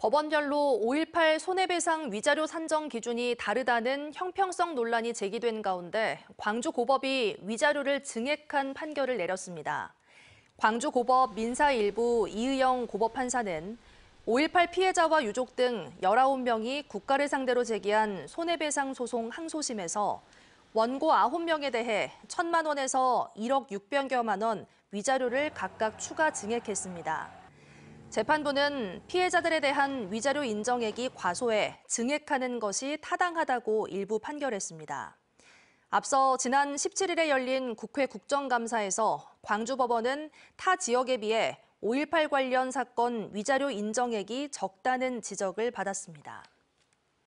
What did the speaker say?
법원별로 5.18 손해배상 위자료 산정 기준이 다르다는 형평성 논란이 제기된 가운데 광주고법이 위자료를 증액한 판결을 내렸습니다. 광주고법 민사 일부 이의영 고법판사는 5.18 피해자와 유족 등 19명이 국가를 상대로 제기한 손해배상 소송 항소심에서 원고 9명에 대해 1천만 원에서 1억 6 0여만원 위자료를 각각 추가 증액했습니다. 재판부는 피해자들에 대한 위자료 인정액이 과소해 증액하는 것이 타당하다고 일부 판결했습니다. 앞서 지난 17일에 열린 국회 국정감사에서 광주법원은 타 지역에 비해 5.18 관련 사건 위자료 인정액이 적다는 지적을 받았습니다.